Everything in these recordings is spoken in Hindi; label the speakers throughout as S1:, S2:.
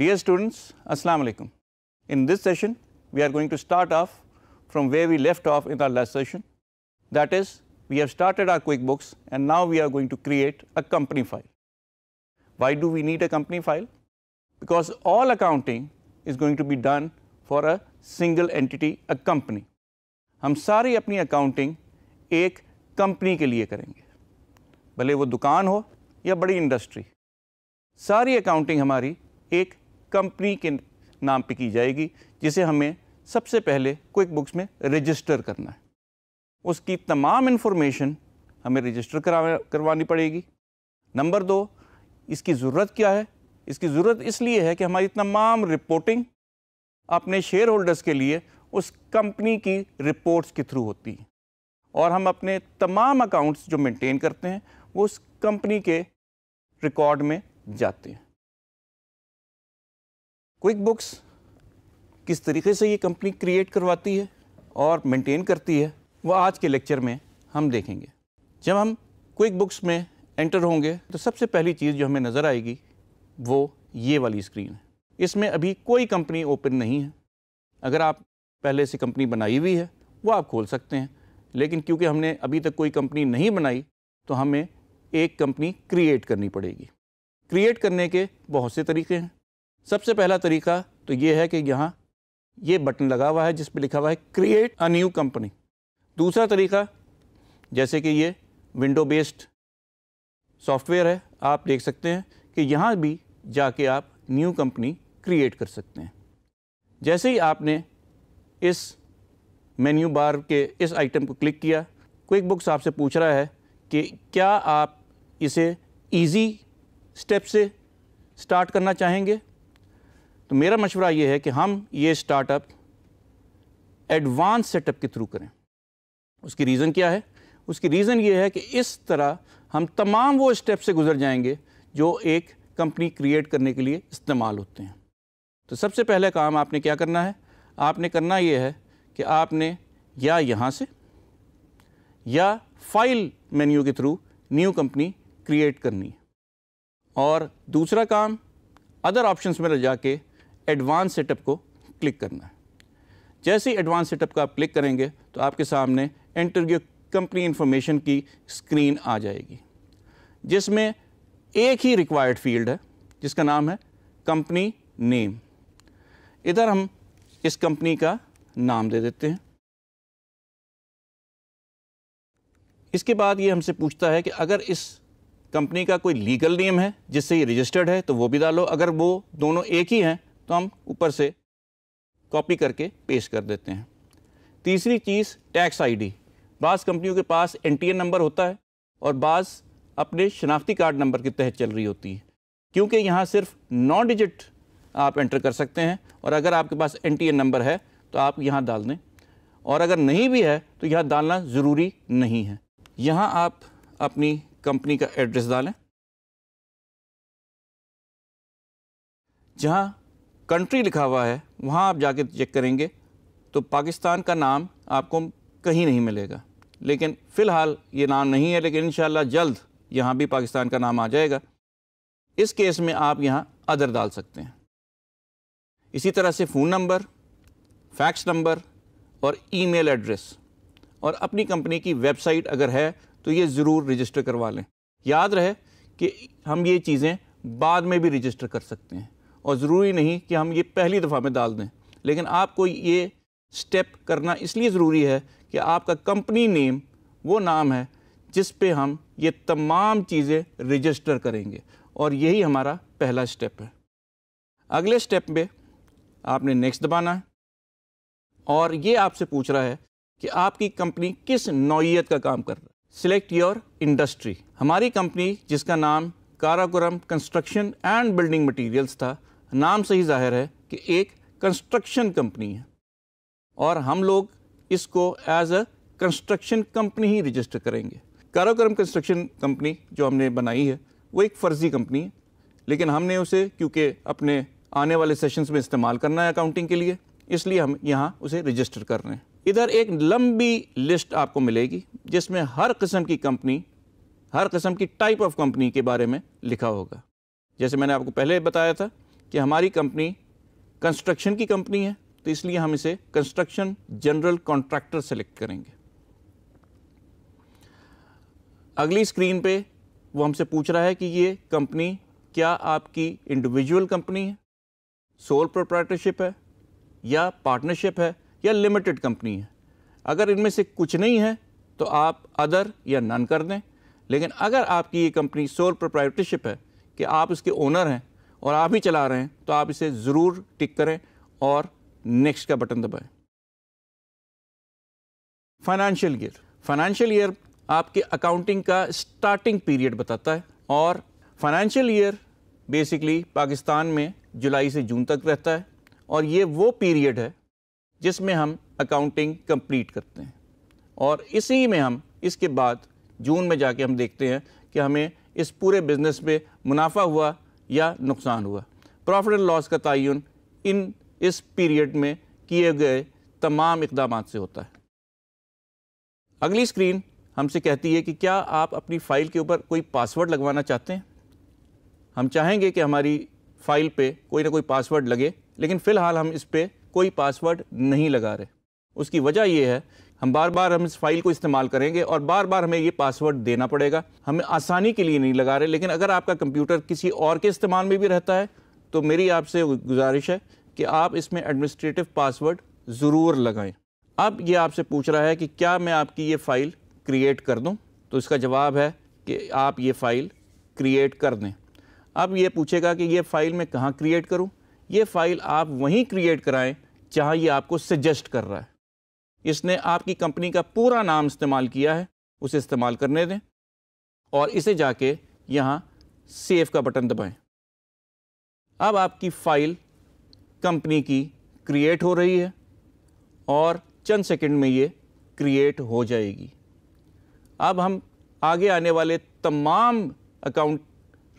S1: Dear students, Assalamu alaikum. In this session, we are going to start off from where we left off in our last session. That is, we have started our QuickBooks and now we are going to create a company file. Why do we need a company file? Because all accounting is going to be done for a single entity, a company. हम सारी अपनी accounting एक company के लिए करेंगे भले वो दुकान हो या बड़ी industry. सारी accounting हमारी एक कंपनी के नाम पे की जाएगी जिसे हमें सबसे पहले क्विक बुक्स में रजिस्टर करना है उसकी तमाम इन्फॉर्मेशन हमें रजिस्टर करा करवानी पड़ेगी नंबर दो इसकी ज़रूरत क्या है इसकी ज़रूरत इसलिए है कि हमारी तमाम रिपोर्टिंग अपने शेयर होल्डर्स के लिए उस कंपनी की रिपोर्ट्स के थ्रू होती है और हम अपने तमाम अकाउंट्स जो मेंटेन करते हैं वो उस कंपनी के रिकॉर्ड में जाते हैं क्विक बुक्स किस तरीके से ये कंपनी क्रिएट करवाती है और मेंटेन करती है वो आज के लेक्चर में हम देखेंगे जब हम क्विक बुक्स में एंटर होंगे तो सबसे पहली चीज़ जो हमें नज़र आएगी वो ये वाली स्क्रीन है इसमें अभी कोई कंपनी ओपन नहीं है अगर आप पहले से कंपनी बनाई हुई है वो आप खोल सकते हैं लेकिन क्योंकि हमने अभी तक कोई कंपनी नहीं बनाई तो हमें एक कंपनी क्रिएट करनी पड़ेगी क्रिएट करने के बहुत से तरीके हैं सबसे पहला तरीका तो ये है कि यहाँ ये बटन लगा हुआ है जिस पर लिखा हुआ है क्रिएट अ न्यू कंपनी दूसरा तरीका जैसे कि ये विंडो बेस्ड सॉफ्टवेयर है आप देख सकते हैं कि यहाँ भी जाके आप न्यू कंपनी क्रिएट कर सकते हैं जैसे ही आपने इस मेन्यू बार के इस आइटम को क्लिक किया क्विक बुक्स आपसे पूछ रहा है कि क्या आप इसे इजी स्टेप से स्टार्ट करना चाहेंगे तो मेरा मशवरा ये है कि हम ये स्टार्टअप एडवांस सेटअप के थ्रू करें उसकी रीज़न क्या है उसकी रीज़न ये है कि इस तरह हम तमाम वो स्टेप से गुजर जाएंगे जो एक कंपनी क्रिएट करने के लिए इस्तेमाल होते हैं तो सबसे पहला काम आपने क्या करना है आपने करना ये है कि आपने या यहाँ से या फाइल मेन्यू के थ्रू न्यू कंपनी क्रिएट करनी है और दूसरा काम अदर ऑप्शंस में ले जाके एडवांस सेटअप को क्लिक करना है जैसे ही एडवांस सेटअप का आप क्लिक करेंगे तो आपके सामने एंटर योर कंपनी इन्फॉर्मेशन की स्क्रीन आ जाएगी जिसमें एक ही रिक्वायर्ड फील्ड है जिसका नाम है कंपनी नेम इधर हम इस कंपनी का नाम दे देते हैं इसके बाद ये हमसे पूछता है कि अगर इस कंपनी का कोई लीगल नेम है जिससे ये रजिस्टर्ड है तो वो भी डालो अगर वो दोनों एक ही हैं तो हम ऊपर से कॉपी करके पेश कर देते हैं तीसरी चीज़ टैक्स आईडी बाज़ कंपनियों के पास एनटीएन नंबर होता है और बाज़ अपने शनाख्ती कार्ड नंबर के तहत चल रही होती है क्योंकि यहाँ सिर्फ नौ डिजिट आप एंटर कर सकते हैं और अगर आपके पास एन नंबर है तो आप यहाँ डाल दें और अगर नहीं भी है तो यहाँ डालना ज़रूरी नहीं है यहाँ आप अपनी कंपनी का एड्रेस डालें जहाँ कंट्री लिखा हुआ है वहाँ आप जाके चेक करेंगे तो पाकिस्तान का नाम आपको कहीं नहीं मिलेगा लेकिन फ़िलहाल ये नाम नहीं है लेकिन इन जल्द यहाँ भी पाकिस्तान का नाम आ जाएगा इस केस में आप यहाँ अदर डाल सकते हैं इसी तरह से फ़ोन नंबर फैक्स नंबर और ईमेल एड्रेस और अपनी कंपनी की वेबसाइट अगर है तो ये ज़रूर रजिस्टर करवा लें याद रहे कि हम ये चीज़ें बाद में भी रजिस्टर कर सकते हैं और ज़रूरी नहीं कि हम ये पहली दफ़ा में डाल दें लेकिन आपको ये स्टेप करना इसलिए ज़रूरी है कि आपका कंपनी नेम वो नाम है जिस पे हम ये तमाम चीज़ें रजिस्टर करेंगे और यही हमारा पहला स्टेप है अगले स्टेप में आपने नेक्स्ट दबाना है और ये आपसे पूछ रहा है कि आपकी कंपनी किस नौीयत का काम कर रही है सिलेक्ट योर इंडस्ट्री हमारी कंपनी जिसका नाम Karakoram construction and building materials था नाम से ही जाहिर है कि एक कंस्ट्रक्शन कंपनी है और हम लोग इसको एज अ कंस्ट्रक्शन कंपनी ही रजिस्टर करेंगे कारोक्रम कंस्ट्रक्शन कंपनी जो हमने बनाई है वो एक फ़र्जी कंपनी है लेकिन हमने उसे क्योंकि अपने आने वाले सेशंस में इस्तेमाल करना है अकाउंटिंग के लिए इसलिए हम यहाँ उसे रजिस्टर कर रहे हैं इधर एक लंबी लिस्ट आपको मिलेगी जिसमें हर किस्म की कंपनी हर किस्म की टाइप ऑफ कंपनी के बारे में लिखा होगा जैसे मैंने आपको पहले बताया था कि हमारी कंपनी कंस्ट्रक्शन की कंपनी है तो इसलिए हम इसे कंस्ट्रक्शन जनरल कॉन्ट्रैक्टर सेलेक्ट करेंगे अगली स्क्रीन पे वो हमसे पूछ रहा है कि ये कंपनी क्या आपकी इंडिविजुअल कंपनी है सोल प्रोप्राइटरशिप है या पार्टनरशिप है या लिमिटेड कंपनी है अगर इनमें से कुछ नहीं है तो आप अदर या नन कर दें लेकिन अगर आपकी ये कंपनी सोल प्रोप्राइटरशिप है कि आप इसके ओनर हैं और आप ही चला रहे हैं तो आप इसे ज़रूर टिक करें और नेक्स्ट का बटन दबाएं फाइनेंशियल ईयर फाइनेंशियल ईयर आपके अकाउंटिंग का स्टार्टिंग पीरियड बताता है और फाइनेंशियल ईयर बेसिकली पाकिस्तान में जुलाई से जून तक रहता है और ये वो पीरियड है जिसमें हम अकाउंटिंग कंप्लीट करते हैं और इसी में हम इसके बाद जून में जाके हम देखते हैं कि हमें इस पूरे बिज़नेस में मुनाफा हुआ या नुकसान हुआ प्रॉफिट एंड लॉस का तयन इन इस पीरियड में किए गए तमाम इकदाम से होता है अगली स्क्रीन हमसे कहती है कि क्या आप अपनी फ़ाइल के ऊपर कोई पासवर्ड लगवाना चाहते हैं हम चाहेंगे कि हमारी फ़ाइल पे कोई ना कोई पासवर्ड लगे लेकिन फ़िलहाल हम इस पर कोई पासवर्ड नहीं लगा रहे उसकी वजह यह है हम बार बार हम इस फाइल को इस्तेमाल करेंगे और बार बार हमें ये पासवर्ड देना पड़ेगा हमें आसानी के लिए नहीं लगा रहे लेकिन अगर आपका कंप्यूटर किसी और के इस्तेमाल में भी रहता है तो मेरी आपसे गुजारिश है कि आप इसमें एडमिनिस्ट्रेटिव पासवर्ड ज़रूर लगाएं अब ये आपसे पूछ रहा है कि क्या मैं आपकी ये फ़ाइल क्रिएट कर दूँ तो इसका जवाब है कि आप ये फ़ाइल क्रिएट कर दें अब ये पूछेगा कि ये फ़ाइल मैं कहाँ क्रिएट करूँ ये फ़ाइल आप वहीं क्रिएट कराएँ जहाँ ये आपको सजेस्ट कर रहा है इसने आपकी कंपनी का पूरा नाम इस्तेमाल किया है उसे इस्तेमाल करने दें और इसे जाके यहाँ सेव का बटन दबाएं अब आपकी फ़ाइल कंपनी की क्रिएट हो रही है और चंद सेकंड में ये क्रिएट हो जाएगी अब हम आगे आने वाले तमाम अकाउंट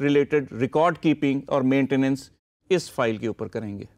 S1: रिलेटेड रिकॉर्ड कीपिंग और मेंटेनेंस इस फाइल के ऊपर करेंगे